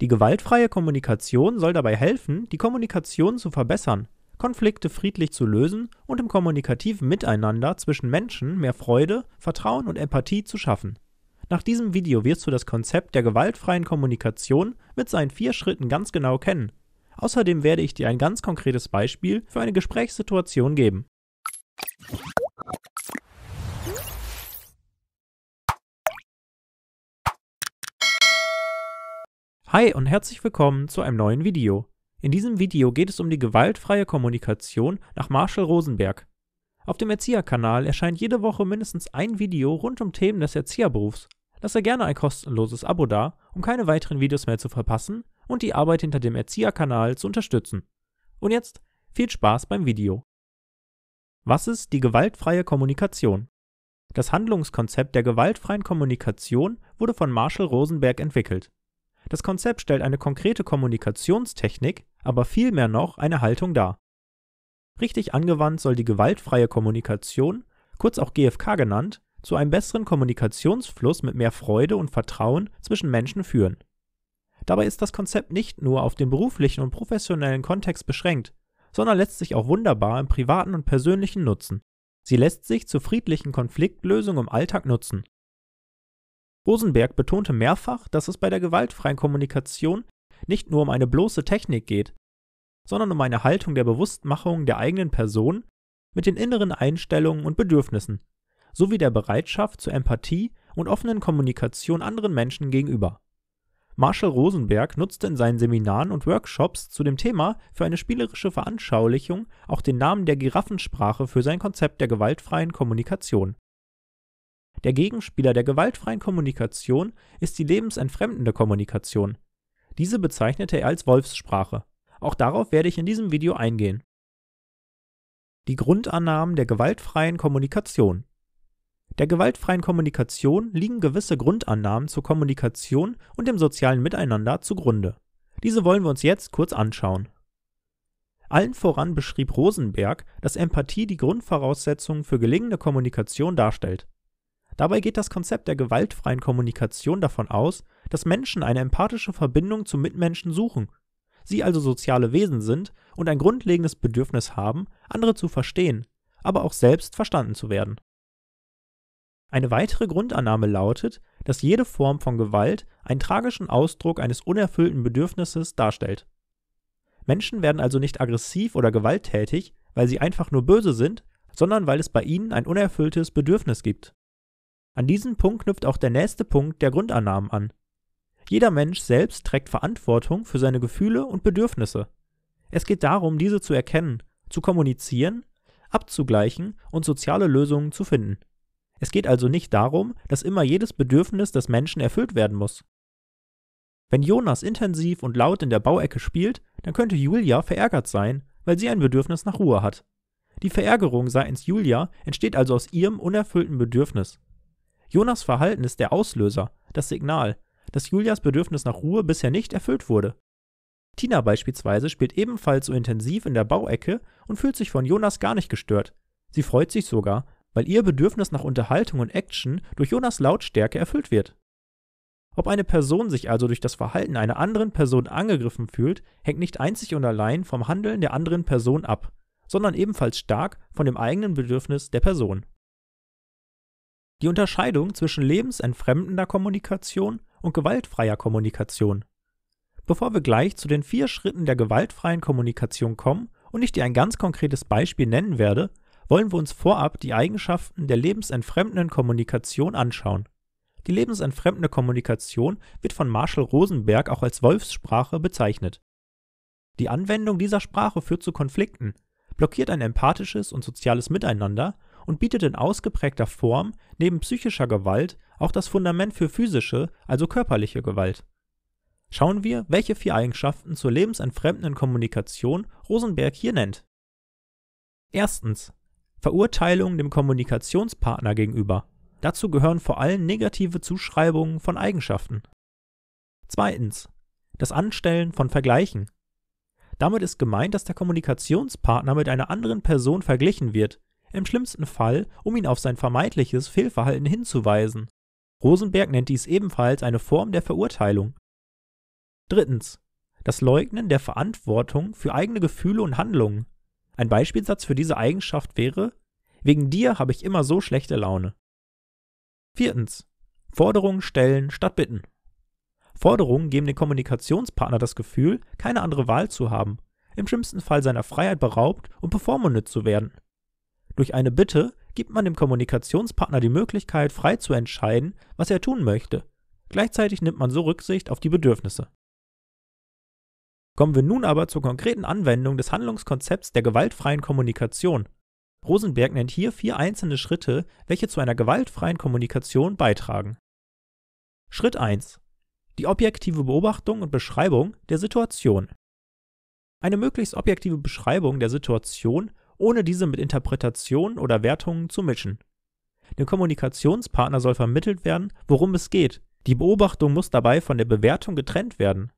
Die gewaltfreie Kommunikation soll dabei helfen, die Kommunikation zu verbessern, Konflikte friedlich zu lösen und im kommunikativen Miteinander zwischen Menschen mehr Freude, Vertrauen und Empathie zu schaffen. Nach diesem Video wirst du das Konzept der gewaltfreien Kommunikation mit seinen vier Schritten ganz genau kennen. Außerdem werde ich dir ein ganz konkretes Beispiel für eine Gesprächssituation geben. Hi und herzlich willkommen zu einem neuen Video. In diesem Video geht es um die gewaltfreie Kommunikation nach Marshall Rosenberg. Auf dem Erzieherkanal erscheint jede Woche mindestens ein Video rund um Themen des Erzieherberufs. Lasse gerne ein kostenloses Abo da, um keine weiteren Videos mehr zu verpassen und die Arbeit hinter dem Erzieherkanal zu unterstützen. Und jetzt viel Spaß beim Video. Was ist die gewaltfreie Kommunikation? Das Handlungskonzept der gewaltfreien Kommunikation wurde von Marshall Rosenberg entwickelt. Das Konzept stellt eine konkrete Kommunikationstechnik, aber vielmehr noch eine Haltung dar. Richtig angewandt soll die gewaltfreie Kommunikation, kurz auch GFK genannt, zu einem besseren Kommunikationsfluss mit mehr Freude und Vertrauen zwischen Menschen führen. Dabei ist das Konzept nicht nur auf den beruflichen und professionellen Kontext beschränkt, sondern lässt sich auch wunderbar im privaten und persönlichen nutzen. Sie lässt sich zur friedlichen Konfliktlösung im Alltag nutzen Rosenberg betonte mehrfach, dass es bei der gewaltfreien Kommunikation nicht nur um eine bloße Technik geht, sondern um eine Haltung der Bewusstmachung der eigenen Person mit den inneren Einstellungen und Bedürfnissen, sowie der Bereitschaft zur Empathie und offenen Kommunikation anderen Menschen gegenüber. Marshall Rosenberg nutzte in seinen Seminaren und Workshops zu dem Thema für eine spielerische Veranschaulichung auch den Namen der Giraffensprache für sein Konzept der gewaltfreien Kommunikation der Gegenspieler der gewaltfreien Kommunikation ist die lebensentfremdende Kommunikation. Diese bezeichnete er als Wolfssprache. Auch darauf werde ich in diesem Video eingehen. Die Grundannahmen der gewaltfreien Kommunikation Der gewaltfreien Kommunikation liegen gewisse Grundannahmen zur Kommunikation und dem sozialen Miteinander zugrunde. Diese wollen wir uns jetzt kurz anschauen. Allen voran beschrieb Rosenberg, dass Empathie die Grundvoraussetzung für gelingende Kommunikation darstellt Dabei geht das Konzept der gewaltfreien Kommunikation davon aus, dass Menschen eine empathische Verbindung zu Mitmenschen suchen, sie also soziale Wesen sind und ein grundlegendes Bedürfnis haben, andere zu verstehen, aber auch selbst verstanden zu werden. Eine weitere Grundannahme lautet, dass jede Form von Gewalt einen tragischen Ausdruck eines unerfüllten Bedürfnisses darstellt. Menschen werden also nicht aggressiv oder gewalttätig, weil sie einfach nur böse sind, sondern weil es bei ihnen ein unerfülltes Bedürfnis gibt. An diesen Punkt knüpft auch der nächste Punkt der Grundannahmen an. Jeder Mensch selbst trägt Verantwortung für seine Gefühle und Bedürfnisse. Es geht darum, diese zu erkennen, zu kommunizieren, abzugleichen und soziale Lösungen zu finden. Es geht also nicht darum, dass immer jedes Bedürfnis des Menschen erfüllt werden muss. Wenn Jonas intensiv und laut in der Bauecke spielt, dann könnte Julia verärgert sein, weil sie ein Bedürfnis nach Ruhe hat. Die Verärgerung seitens Julia entsteht also aus ihrem unerfüllten Bedürfnis. Jonas Verhalten ist der Auslöser, das Signal, dass Julias Bedürfnis nach Ruhe bisher nicht erfüllt wurde. Tina beispielsweise spielt ebenfalls so intensiv in der Bauecke und fühlt sich von Jonas gar nicht gestört. Sie freut sich sogar, weil ihr Bedürfnis nach Unterhaltung und Action durch Jonas Lautstärke erfüllt wird. Ob eine Person sich also durch das Verhalten einer anderen Person angegriffen fühlt, hängt nicht einzig und allein vom Handeln der anderen Person ab, sondern ebenfalls stark von dem eigenen Bedürfnis der Person die Unterscheidung zwischen lebensentfremdender Kommunikation und gewaltfreier Kommunikation. Bevor wir gleich zu den vier Schritten der gewaltfreien Kommunikation kommen und ich dir ein ganz konkretes Beispiel nennen werde, wollen wir uns vorab die Eigenschaften der lebensentfremdenden Kommunikation anschauen. Die lebensentfremdende Kommunikation wird von Marshall Rosenberg auch als Wolfssprache bezeichnet. Die Anwendung dieser Sprache führt zu Konflikten, blockiert ein empathisches und soziales Miteinander und bietet in ausgeprägter Form neben psychischer Gewalt auch das Fundament für physische, also körperliche Gewalt. Schauen wir, welche vier Eigenschaften zur lebensentfremdenden Kommunikation Rosenberg hier nennt. Erstens. Verurteilung dem Kommunikationspartner gegenüber. Dazu gehören vor allem negative Zuschreibungen von Eigenschaften. Zweitens. Das Anstellen von Vergleichen. Damit ist gemeint, dass der Kommunikationspartner mit einer anderen Person verglichen wird, im schlimmsten Fall, um ihn auf sein vermeintliches Fehlverhalten hinzuweisen. Rosenberg nennt dies ebenfalls eine Form der Verurteilung. Drittens. Das Leugnen der Verantwortung für eigene Gefühle und Handlungen. Ein Beispielsatz für diese Eigenschaft wäre, wegen dir habe ich immer so schlechte Laune. Viertens. Forderungen stellen statt bitten. Forderungen geben dem Kommunikationspartner das Gefühl, keine andere Wahl zu haben, im schlimmsten Fall seiner Freiheit beraubt und bevormundet zu werden. Durch eine Bitte gibt man dem Kommunikationspartner die Möglichkeit, frei zu entscheiden, was er tun möchte. Gleichzeitig nimmt man so Rücksicht auf die Bedürfnisse. Kommen wir nun aber zur konkreten Anwendung des Handlungskonzepts der gewaltfreien Kommunikation. Rosenberg nennt hier vier einzelne Schritte, welche zu einer gewaltfreien Kommunikation beitragen. Schritt 1. Die objektive Beobachtung und Beschreibung der Situation. Eine möglichst objektive Beschreibung der Situation ohne diese mit Interpretationen oder Wertungen zu mischen. Dem Kommunikationspartner soll vermittelt werden, worum es geht. Die Beobachtung muss dabei von der Bewertung getrennt werden.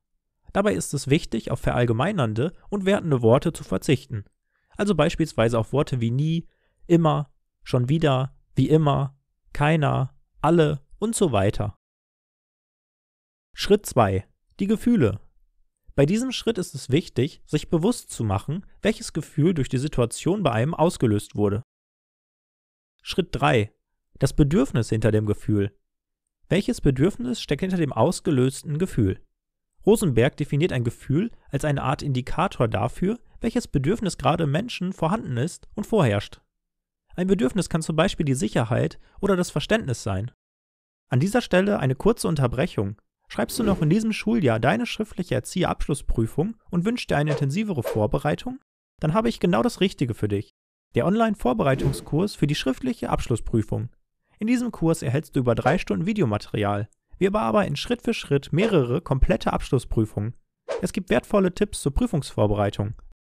Dabei ist es wichtig, auf verallgemeinernde und wertende Worte zu verzichten. Also beispielsweise auf Worte wie nie, immer, schon wieder, wie immer, keiner, alle und so weiter. Schritt 2. Die Gefühle. Bei diesem Schritt ist es wichtig, sich bewusst zu machen, welches Gefühl durch die Situation bei einem ausgelöst wurde. Schritt 3. Das Bedürfnis hinter dem Gefühl. Welches Bedürfnis steckt hinter dem ausgelösten Gefühl? Rosenberg definiert ein Gefühl als eine Art Indikator dafür, welches Bedürfnis gerade im Menschen vorhanden ist und vorherrscht. Ein Bedürfnis kann zum Beispiel die Sicherheit oder das Verständnis sein. An dieser Stelle eine kurze Unterbrechung, Schreibst du noch in diesem Schuljahr deine schriftliche Erzieherabschlussprüfung und wünschst dir eine intensivere Vorbereitung? Dann habe ich genau das Richtige für dich. Der Online-Vorbereitungskurs für die schriftliche Abschlussprüfung. In diesem Kurs erhältst du über drei Stunden Videomaterial. Wir bearbeiten Schritt für Schritt mehrere komplette Abschlussprüfungen. Es gibt wertvolle Tipps zur Prüfungsvorbereitung,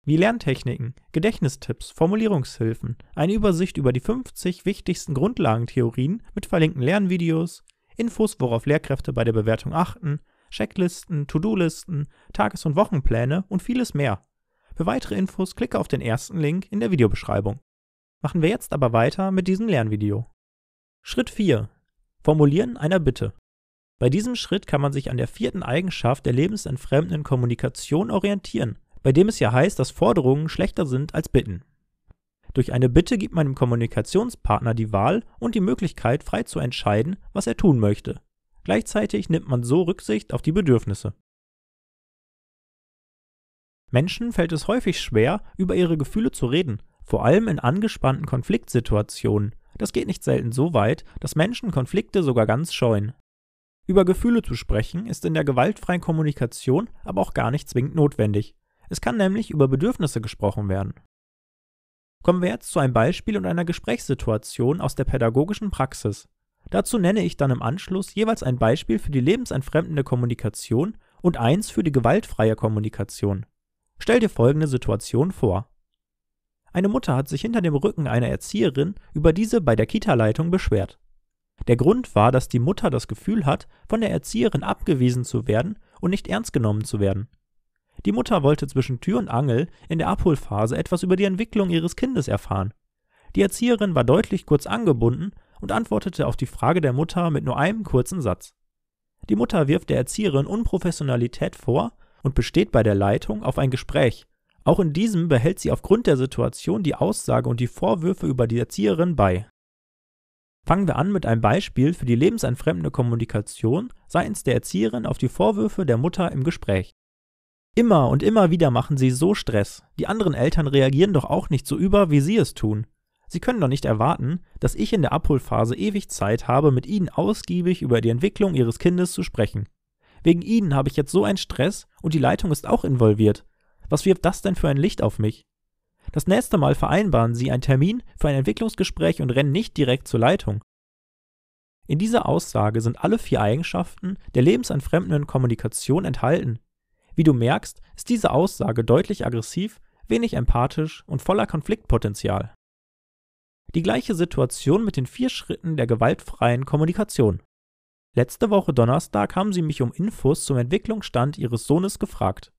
wie Lerntechniken, Gedächtnistipps, Formulierungshilfen, eine Übersicht über die 50 wichtigsten Grundlagentheorien mit verlinkten Lernvideos, Infos, worauf Lehrkräfte bei der Bewertung achten, Checklisten, To-Do-Listen, Tages- und Wochenpläne und vieles mehr. Für weitere Infos klicke auf den ersten Link in der Videobeschreibung. Machen wir jetzt aber weiter mit diesem Lernvideo. Schritt 4. Formulieren einer Bitte. Bei diesem Schritt kann man sich an der vierten Eigenschaft der lebensentfremdenden Kommunikation orientieren, bei dem es ja heißt, dass Forderungen schlechter sind als Bitten. Durch eine Bitte gibt man dem Kommunikationspartner die Wahl und die Möglichkeit, frei zu entscheiden, was er tun möchte. Gleichzeitig nimmt man so Rücksicht auf die Bedürfnisse. Menschen fällt es häufig schwer, über ihre Gefühle zu reden, vor allem in angespannten Konfliktsituationen. Das geht nicht selten so weit, dass Menschen Konflikte sogar ganz scheuen. Über Gefühle zu sprechen ist in der gewaltfreien Kommunikation aber auch gar nicht zwingend notwendig. Es kann nämlich über Bedürfnisse gesprochen werden. Kommen wir jetzt zu einem Beispiel und einer Gesprächssituation aus der pädagogischen Praxis. Dazu nenne ich dann im Anschluss jeweils ein Beispiel für die lebensentfremdende Kommunikation und eins für die gewaltfreie Kommunikation. Stell dir folgende Situation vor. Eine Mutter hat sich hinter dem Rücken einer Erzieherin über diese bei der Kita-Leitung beschwert. Der Grund war, dass die Mutter das Gefühl hat, von der Erzieherin abgewiesen zu werden und nicht ernst genommen zu werden. Die Mutter wollte zwischen Tür und Angel in der Abholphase etwas über die Entwicklung ihres Kindes erfahren. Die Erzieherin war deutlich kurz angebunden und antwortete auf die Frage der Mutter mit nur einem kurzen Satz. Die Mutter wirft der Erzieherin Unprofessionalität vor und besteht bei der Leitung auf ein Gespräch. Auch in diesem behält sie aufgrund der Situation die Aussage und die Vorwürfe über die Erzieherin bei. Fangen wir an mit einem Beispiel für die lebensentfremdende Kommunikation seitens der Erzieherin auf die Vorwürfe der Mutter im Gespräch. Immer und immer wieder machen sie so Stress. Die anderen Eltern reagieren doch auch nicht so über, wie sie es tun. Sie können doch nicht erwarten, dass ich in der Abholphase ewig Zeit habe, mit ihnen ausgiebig über die Entwicklung ihres Kindes zu sprechen. Wegen ihnen habe ich jetzt so einen Stress und die Leitung ist auch involviert. Was wirft das denn für ein Licht auf mich? Das nächste Mal vereinbaren Sie einen Termin für ein Entwicklungsgespräch und rennen nicht direkt zur Leitung. In dieser Aussage sind alle vier Eigenschaften der lebensanfremdenden Kommunikation enthalten, wie du merkst, ist diese Aussage deutlich aggressiv, wenig empathisch und voller Konfliktpotenzial. Die gleiche Situation mit den vier Schritten der gewaltfreien Kommunikation. Letzte Woche Donnerstag haben sie mich um Infos zum Entwicklungsstand ihres Sohnes gefragt.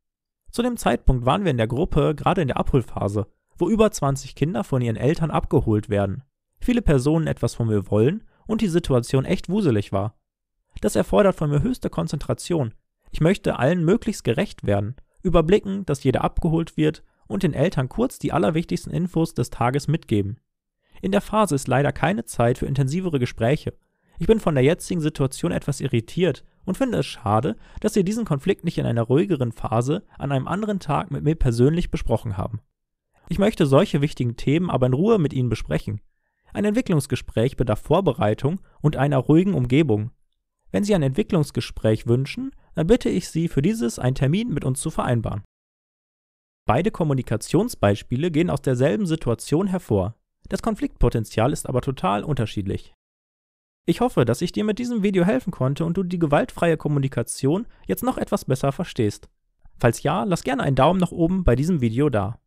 Zu dem Zeitpunkt waren wir in der Gruppe gerade in der Abholphase, wo über 20 Kinder von ihren Eltern abgeholt werden, viele Personen etwas von mir wollen und die Situation echt wuselig war. Das erfordert von mir höchste Konzentration, ich möchte allen möglichst gerecht werden, überblicken, dass jeder abgeholt wird und den Eltern kurz die allerwichtigsten Infos des Tages mitgeben. In der Phase ist leider keine Zeit für intensivere Gespräche. Ich bin von der jetzigen Situation etwas irritiert und finde es schade, dass ihr diesen Konflikt nicht in einer ruhigeren Phase an einem anderen Tag mit mir persönlich besprochen haben. Ich möchte solche wichtigen Themen aber in Ruhe mit Ihnen besprechen. Ein Entwicklungsgespräch bedarf Vorbereitung und einer ruhigen Umgebung. Wenn Sie ein Entwicklungsgespräch wünschen, dann bitte ich Sie, für dieses einen Termin mit uns zu vereinbaren. Beide Kommunikationsbeispiele gehen aus derselben Situation hervor. Das Konfliktpotenzial ist aber total unterschiedlich. Ich hoffe, dass ich dir mit diesem Video helfen konnte und du die gewaltfreie Kommunikation jetzt noch etwas besser verstehst. Falls ja, lass gerne einen Daumen nach oben bei diesem Video da.